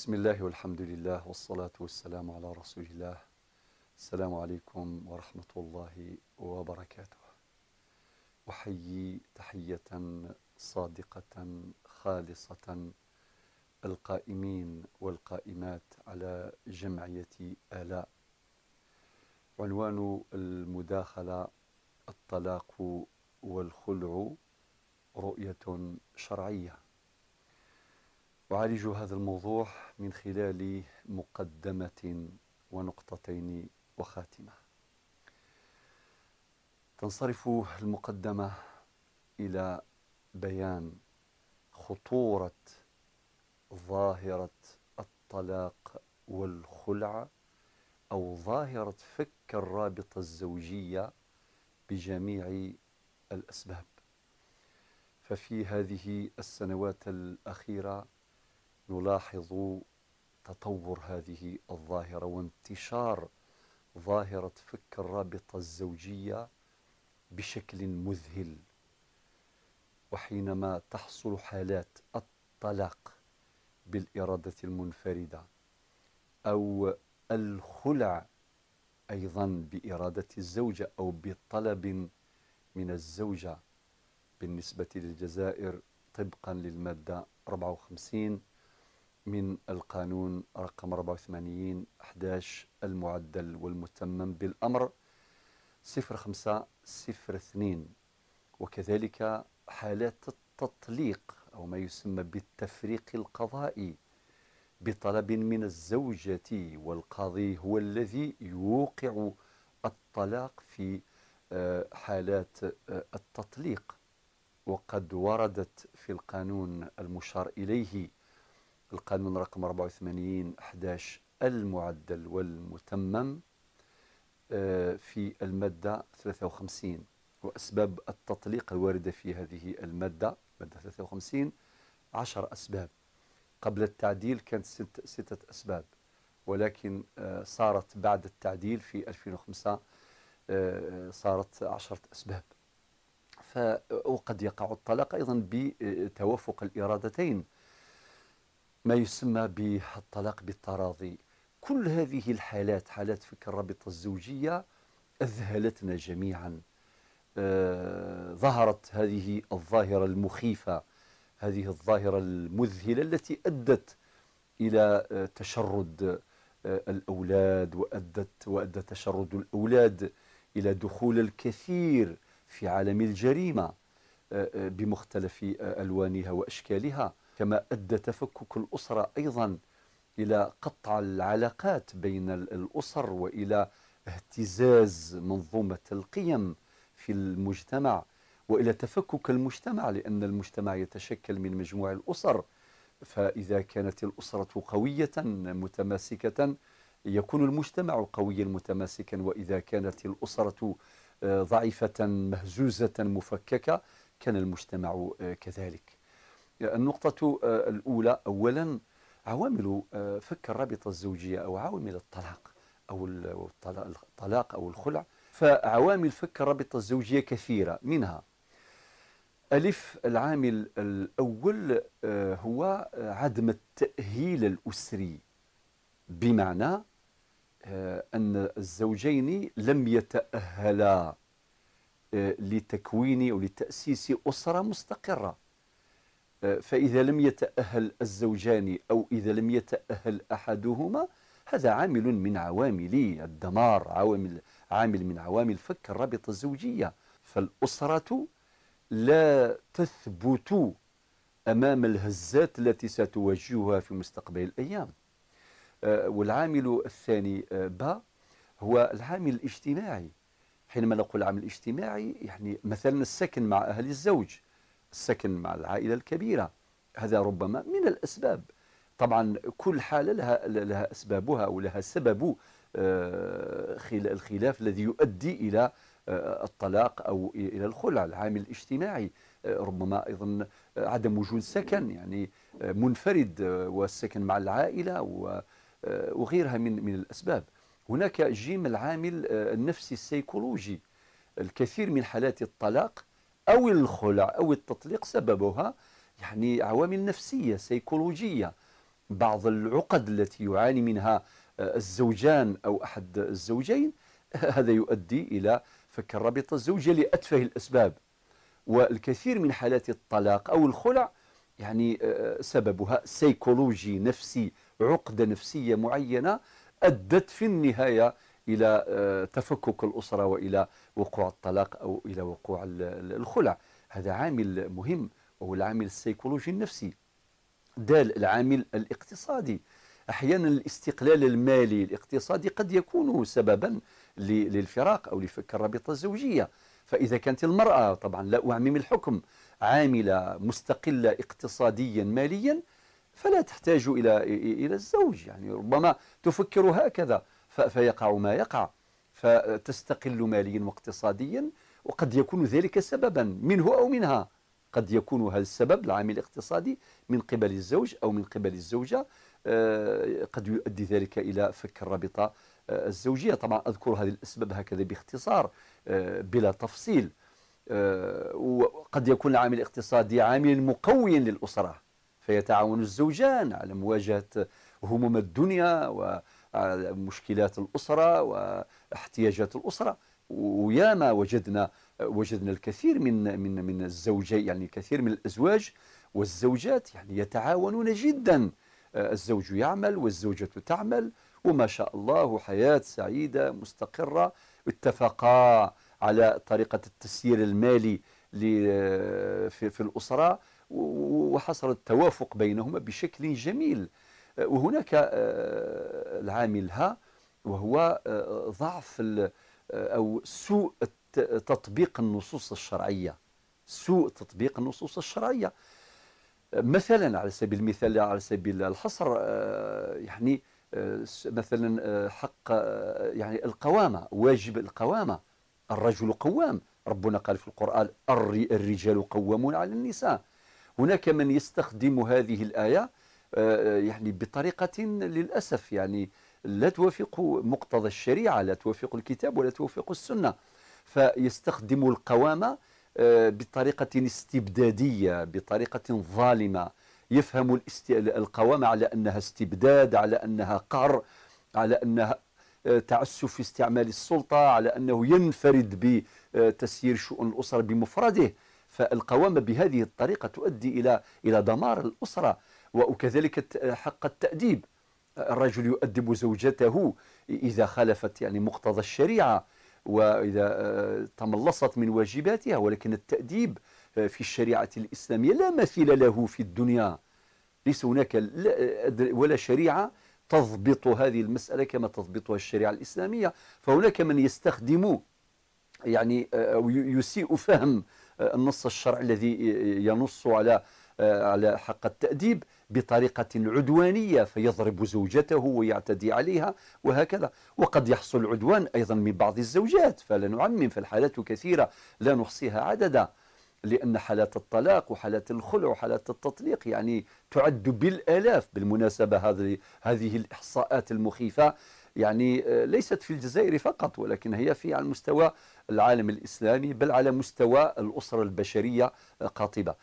بسم الله والحمد لله والصلاة والسلام على رسول الله السلام عليكم ورحمة الله وبركاته أحيي تحية صادقة خالصة القائمين والقائمات على جمعية آلاء عنوان المداخلة الطلاق والخلع رؤية شرعية أعالج هذا الموضوع من خلال مقدمة ونقطتين وخاتمة تنصرف المقدمة إلى بيان خطورة ظاهرة الطلاق والخلع أو ظاهرة فك الرابطة الزوجية بجميع الأسباب ففي هذه السنوات الأخيرة نلاحظ تطور هذه الظاهرة وانتشار ظاهرة فك الرابطة الزوجية بشكل مذهل وحينما تحصل حالات الطلاق بالإرادة المنفردة أو الخلع أيضا بإرادة الزوجة أو بطلب من الزوجة بالنسبة للجزائر طبقا للمادة 54 من القانون رقم 84 11 المعدل والمتمم بالأمر 0502 وكذلك حالات التطليق أو ما يسمى بالتفريق القضائي بطلب من الزوجة والقاضي هو الذي يوقع الطلاق في آه، حالات آه، التطليق وقد وردت في القانون المشار إليه القانون رقم 84 11 المعدل والمتمم آه، في المادة 53 وأسباب التطليق الواردة في هذه المادة مادة 53 10 أسباب قبل التعديل كانت ست ستة أسباب ولكن آه، صارت بعد التعديل في 2005 آه، صارت عشرة أسباب وقد يقع الطلاق أيضا بتوافق الإرادتين ما يسمى بالطلاق بالتراضي كل هذه الحالات حالات فك الرابطة الزوجية أذهلتنا جميعا آه، ظهرت هذه الظاهرة المخيفة هذه الظاهرة المذهلة التي أدت إلى آه، تشرد آه، الأولاد وأدت وأدى تشرد الأولاد إلى دخول الكثير في عالم الجريمة بمختلف ألوانها وأشكالها كما أدى تفكك الأسرة أيضا إلى قطع العلاقات بين الأسر وإلى اهتزاز منظومة القيم في المجتمع وإلى تفكك المجتمع لأن المجتمع يتشكل من مجموع الأسر فإذا كانت الأسرة قوية متماسكة يكون المجتمع قويا متماسكا وإذا كانت الأسرة آه، ضعيفة مهزوزة مفككة كان المجتمع آه، كذلك النقطة آه، الأولى أولا عوامل آه، فك الرابطة الزوجية أو عوامل الطلاق أو الطلاق أو الخلع فعوامل فك الرابطة الزوجية كثيرة منها ألف العامل الأول آه، هو عدم التأهيل الأسري بمعنى أن الزوجين لم يتأهلا لتكوين أو لتأسيس أسرة مستقرة فإذا لم يتأهل الزوجان أو إذا لم يتأهل أحدهما هذا عامل من عوامل الدمار عوامل عامل من عوامل فك الرابطة الزوجية فالأسرة لا تثبت أمام الهزات التي ستواجهها في مستقبل الأيام آه، والعامل الثاني آه، با هو العامل الاجتماعي حينما نقول العامل الاجتماعي يعني مثلا السكن مع أهل الزوج السكن مع العائلة الكبيرة هذا ربما من الأسباب طبعا كل حالة لها, لها أسبابها ولها سبب آه، الخلاف الذي يؤدي إلى آه، الطلاق أو إلى الخلع العامل الاجتماعي آه، ربما أيضا عدم وجود سكن يعني منفرد والسكن مع العائلة وغيرها من من الأسباب هناك جيم العامل النفسي السيكولوجي الكثير من حالات الطلاق أو الخلع أو التطليق سببها يعني عوامل نفسية سيكولوجية بعض العقد التي يعاني منها آه، الزوجان أو أحد الزوجين هذا يؤدي إلى فك الرابطة الزوجية لأتفه الأسباب والكثير من حالات الطلاق أو الخلع يعني آه، سببها سيكولوجي نفسي عقدة نفسية معينة أدت في النهاية إلى آه، تفكك الأسرة وإلى وقوع الطلاق أو إلى وقوع الخلع هذا عامل مهم وهو العامل السيكولوجي النفسي دال العامل الاقتصادي أحيانا الاستقلال المالي الاقتصادي قد يكون سببا للفراق أو لفك الرابطة الزوجية فإذا كانت المرأة طبعا لا أعمم الحكم عاملة مستقلة اقتصاديا ماليا فلا تحتاج إلى إلى الزوج يعني ربما تفكر هكذا فيقع ما يقع فتستقل ماليا واقتصاديا وقد يكون ذلك سببا منه أو منها قد يكون هذا السبب العامل الاقتصادي من قبل الزوج أو من قبل الزوجة آه، قد يؤدي ذلك إلى فك الرابطة آه، الزوجية طبعا أذكر هذه الأسباب هكذا باختصار آه، بلا تفصيل وقد يكون العامل الاقتصادي عاملا مقويا للأسرة فيتعاون الزوجان على مواجهة هموم الدنيا و مشكلات الأسرة واحتياجات الأسرة وياما وجدنا وجدنا الكثير من من من الزوجين يعني الكثير من الأزواج والزوجات يعني يتعاونون جدا الزوج يعمل والزوجة تعمل وما شاء الله حياة سعيدة مستقرة اتفقا على طريقة التسيير المالي في الأسرة وحصل التوافق بينهما بشكل جميل وهناك آه، العامل ها وهو آه، ضعف آه، أو سوء تطبيق النصوص الشرعية سوء تطبيق النصوص الشرعية مثلا على سبيل المثال على سبيل الحصر يعني مثلا حق يعني القوامة واجب القوامة الرجل قوام ربنا قال في القرآن الرجال قوامون على النساء هناك من يستخدم هذه الآية آه، آه، يعني بطريقة للأسف يعني لا توافق مقتضى الشريعة لا توافق الكتاب ولا توافق السنة فيستخدم القوامة آه، بطريقة استبدادية بطريقة ظالمة يفهم القوامة على أنها استبداد على أنها قهر على أنها تعسف في استعمال السلطة على أنه ينفرد بتسيير شؤون الأسرة بمفرده فالقوامة بهذه الطريقة تؤدي إلى إلى دمار الأسرة وكذلك حق التأديب الرجل يؤدب زوجته إذا خالفت يعني مقتضى الشريعة وإذا آه، تملصت من واجباتها ولكن التأديب آه، في الشريعة الإسلامية لا مثيل له في الدنيا ليس هناك آه، ولا شريعة تضبط هذه المسألة كما تضبطها الشريعة الإسلامية فهناك من يستخدم يعني أو يسيء فهم النص الشرعي الذي ينص على على حق التأديب بطريقة عدوانية فيضرب زوجته ويعتدي عليها وهكذا وقد يحصل عدوان أيضا من بعض الزوجات فلا نعمم فالحالات كثيرة لا نحصيها عددا لأن حالات الطلاق وحالات الخلع وحالات التطليق يعني تعد بالآلاف بالمناسبة هذه هذه الإحصاءات المخيفة يعني آه، ليست في الجزائر فقط ولكن هي في على مستوى العالم الإسلامي بل على مستوى الأسرة البشرية آه، قاطبة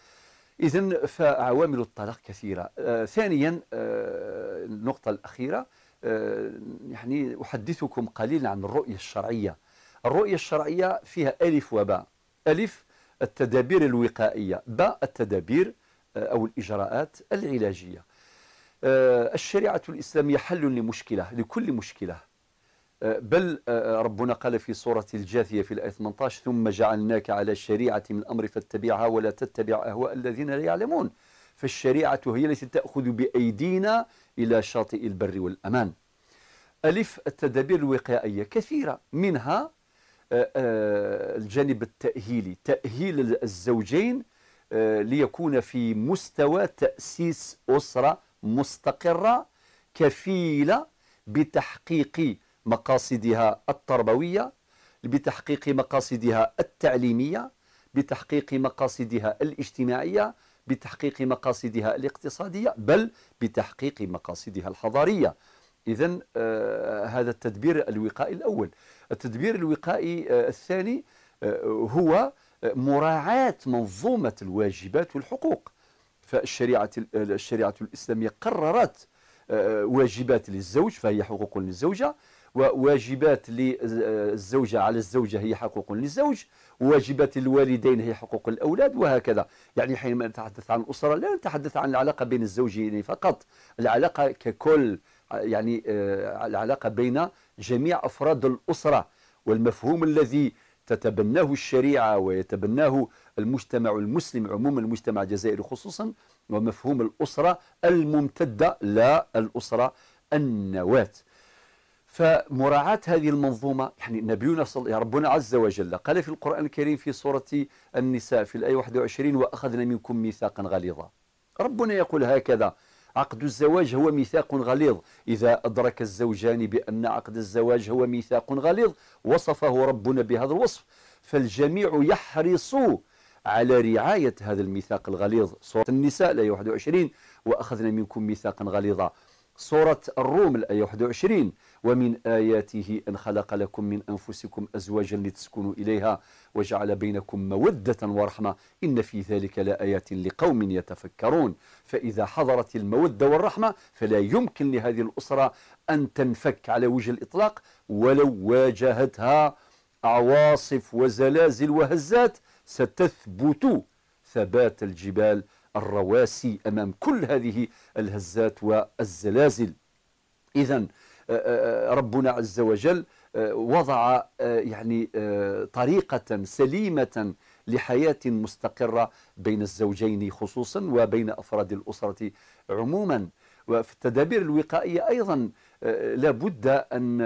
إذا فعوامل الطلاق كثيرة آه ثانيا آه النقطة الأخيرة آه يعني أحدثكم قليلا عن الرؤية الشرعية الرؤية الشرعية فيها ألف وباء ألف التدابير الوقائية باء التدابير آه، أو الإجراءات العلاجية آه، الشريعة الإسلامية حل لمشكلة لكل مشكلة بل آه، آه، ربنا قال في سورة الجاثية في الآية 18 ثم جعلناك على الشريعة من الأمر فاتبعها ولا تتبع أهواء الذين لا يعلمون فالشريعة هي التي تأخذ بأيدينا إلى شاطئ البر والأمان ألف التدابير الوقائية كثيرة منها آه، الجانب التأهيلي تأهيل الزوجين ليكون في مستوى تأسيس أسرة مستقرة كفيلة بتحقيق مقاصدها التربوية بتحقيق مقاصدها التعليمية بتحقيق مقاصدها الاجتماعية بتحقيق مقاصدها الاقتصادية بل بتحقيق مقاصدها الحضارية إذا آه هذا التدبير الوقائي الأول التدبير الوقائي آه الثاني آه هو آه، مراعاة منظومة الواجبات والحقوق فالشريعة الشريعة الإسلامية قررت آه، واجبات للزوج فهي حقوق للزوجة وواجبات للزوجة على الزوجة هي حقوق للزوج وواجبات الوالدين هي حقوق الأولاد وهكذا يعني حينما نتحدث عن الأسرة لا نتحدث عن العلاقة بين الزوجين فقط العلاقة ككل يعني آه، العلاقة بين جميع أفراد الأسرة والمفهوم الذي تتبناه الشريعة ويتبناه المجتمع المسلم عموما المجتمع الجزائري خصوصا ومفهوم الأسرة الممتدة لا الأسرة النواة فمراعاة هذه المنظومة يعني نبينا صلى ربنا عز وجل قال في القرآن الكريم في سورة النساء في الآية 21 وأخذنا منكم ميثاقا غليظا ربنا يقول هكذا عقد الزواج هو ميثاق غليظ إذا أدرك الزوجان بأن عقد الزواج هو ميثاق غليظ وصفه ربنا بهذا الوصف فالجميع يحرص على رعاية هذا الميثاق الغليظ سورة النساء الآية 21 وأخذنا منكم ميثاقا غليظا سورة الروم الآية 21 ومن آياته أن خلق لكم من أنفسكم أزواجا لتسكنوا إليها وجعل بينكم مودة ورحمة إن في ذلك لآيات لا لقوم يتفكرون فإذا حضرت المودة والرحمة فلا يمكن لهذه الأسرة أن تنفك على وجه الإطلاق ولو واجهتها عواصف وزلازل وهزات ستثبت ثبات الجبال الرواسي أمام كل هذه الهزات والزلازل إذا آه، آه، آه، ربنا عز وجل وضع يعني طريقة سليمة لحياة مستقرة بين الزوجين خصوصا وبين أفراد الأسرة عموما وفي التدابير الوقائية أيضا لابد أن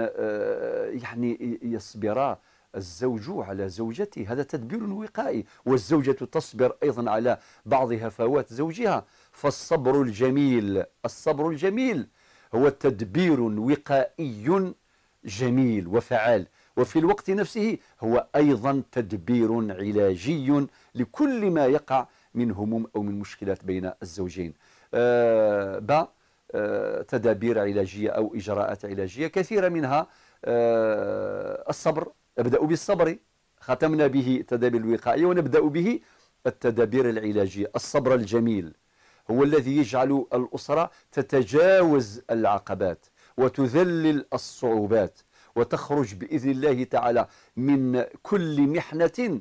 يعني يصبرا الزوج على زوجته هذا تدبير وقائي والزوجة تصبر أيضا على بعض هفوات زوجها فالصبر الجميل الصبر الجميل هو تدبير وقائي جميل وفعال وفي الوقت نفسه هو أيضا تدبير علاجي لكل ما يقع من هموم أو من مشكلات بين الزوجين آه ب آه، تدابير علاجية أو إجراءات علاجية كثيرة منها آه، الصبر نبدأ بالصبر ختمنا به التدابير الوقائية ونبدأ به التدابير العلاجية الصبر الجميل هو الذي يجعل الأسرة تتجاوز العقبات وتذلل الصعوبات وتخرج بإذن الله تعالى من كل محنة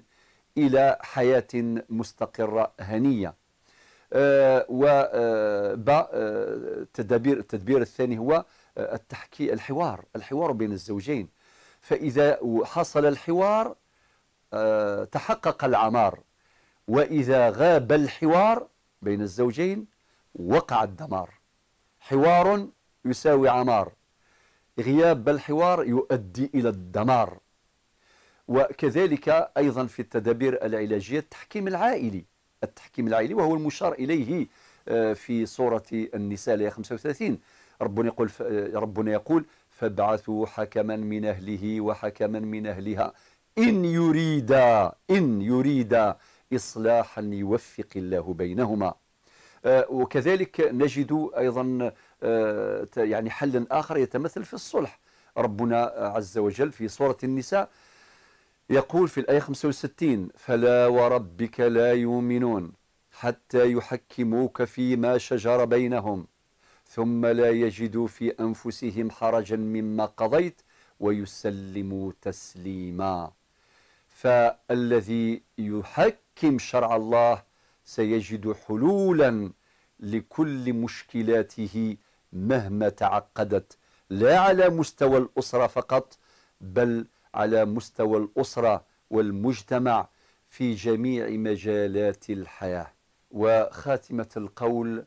إلى حياة مستقرة هنية آه، و التدابير آه، آه، التدبير الثاني هو التحكي الحوار الحوار بين الزوجين فإذا حصل الحوار آه، تحقق العمار وإذا غاب الحوار بين الزوجين وقع الدمار حوار يساوي عمار غياب الحوار يؤدي إلى الدمار وكذلك أيضا في التدابير العلاجية التحكيم العائلي التحكيم العائلي وهو المشار إليه آه، في سورة النساء 35 ربنا يقول آه، ربنا يقول فابعثوا حكما من أهله وحكما من أهلها إن يريدا إن يريدا إصلاحا يوفق الله بينهما آه، وكذلك نجد أيضا آه، يعني حلا آخر يتمثل في الصلح ربنا عز وجل في سورة النساء يقول في الآية 65 فلا وربك لا يؤمنون حتى يحكموك فيما شجر بينهم ثم لا يجدوا في أنفسهم حرجا مما قضيت ويسلموا تسليما فالذي يحكم شرع الله سيجد حلولا لكل مشكلاته مهما تعقدت لا على مستوى الأسرة فقط بل على مستوى الأسرة والمجتمع في جميع مجالات الحياة وخاتمة القول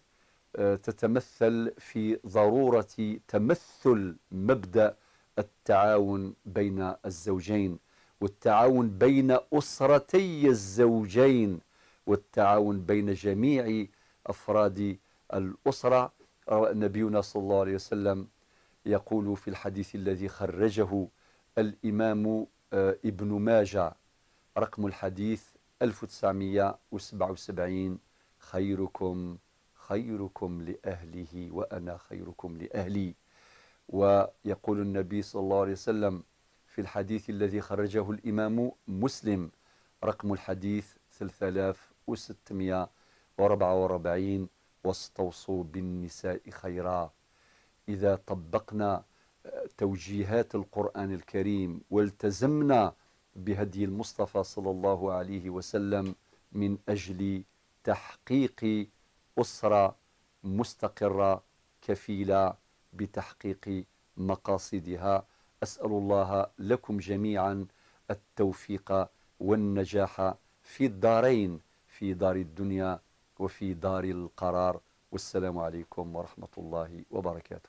آه، تتمثل في ضرورة تمثل مبدأ التعاون بين الزوجين والتعاون بين أسرتي الزوجين والتعاون بين جميع أفراد الأسرة نبينا صلى الله عليه وسلم يقول في الحديث الذي خرجه الإمام آه، ابن ماجه رقم الحديث 1977 خيركم خيركم لأهله وأنا خيركم لأهلي ويقول النبي صلى الله عليه وسلم في الحديث الذي خرجه الإمام مسلم رقم الحديث 3644 واستوصوا بالنساء خيرا إذا طبقنا توجيهات القرآن الكريم والتزمنا بهدي المصطفى صلى الله عليه وسلم من أجل تحقيق أسرة مستقرة كفيلة بتحقيق مقاصدها أسأل الله لكم جميعا التوفيق والنجاح في الدارين في دار الدنيا وفي دار القرار والسلام عليكم ورحمة الله وبركاته